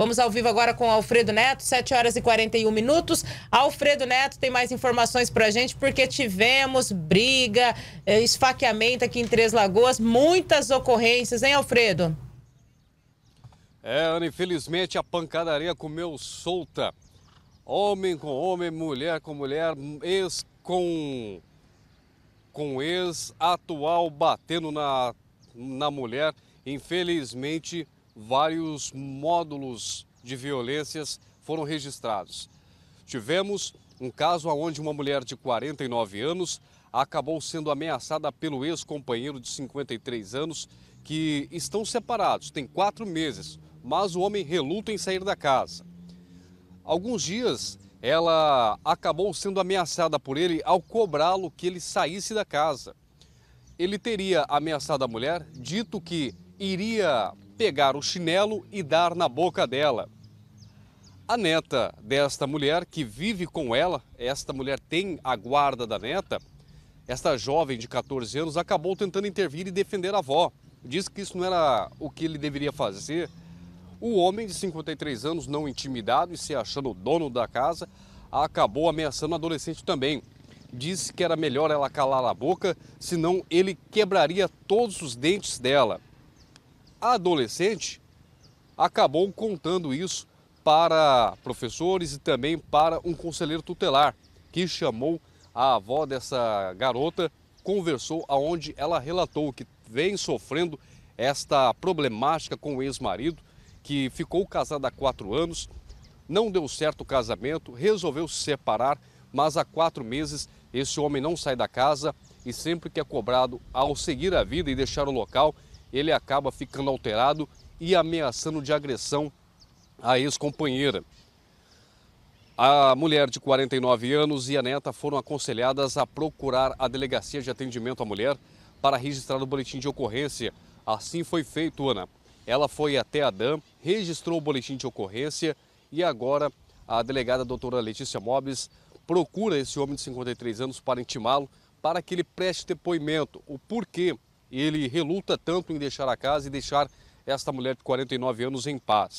Vamos ao vivo agora com Alfredo Neto, 7 horas e 41 minutos. Alfredo Neto tem mais informações para a gente, porque tivemos briga, eh, esfaqueamento aqui em Três Lagoas, muitas ocorrências, hein, Alfredo? É, Ana, infelizmente a pancadaria comeu solta. Homem com homem, mulher com mulher, ex com, com ex, atual batendo na, na mulher. Infelizmente, vários módulos de violências foram registrados. Tivemos um caso onde uma mulher de 49 anos acabou sendo ameaçada pelo ex-companheiro de 53 anos, que estão separados, tem quatro meses, mas o homem reluta em sair da casa. Alguns dias ela acabou sendo ameaçada por ele ao cobrá-lo que ele saísse da casa. Ele teria ameaçado a mulher, dito que iria pegar o chinelo e dar na boca dela. A neta desta mulher que vive com ela, esta mulher tem a guarda da neta, esta jovem de 14 anos acabou tentando intervir e defender a avó. Disse que isso não era o que ele deveria fazer. O homem de 53 anos, não intimidado e se achando dono da casa, acabou ameaçando o adolescente também. Disse que era melhor ela calar a boca, senão ele quebraria todos os dentes dela adolescente, acabou contando isso para professores e também para um conselheiro tutelar, que chamou a avó dessa garota, conversou aonde ela relatou que vem sofrendo esta problemática com o ex-marido, que ficou casada há quatro anos, não deu certo o casamento, resolveu se separar, mas há quatro meses esse homem não sai da casa e sempre que é cobrado ao seguir a vida e deixar o local, ele acaba ficando alterado e ameaçando de agressão a ex-companheira. A mulher de 49 anos e a neta foram aconselhadas a procurar a Delegacia de Atendimento à Mulher para registrar o boletim de ocorrência. Assim foi feito, Ana. Ela foi até a DAM, registrou o boletim de ocorrência e agora a delegada doutora Letícia Mobes procura esse homem de 53 anos para intimá-lo para que ele preste depoimento, o porquê ele reluta tanto em deixar a casa e deixar esta mulher de 49 anos em paz.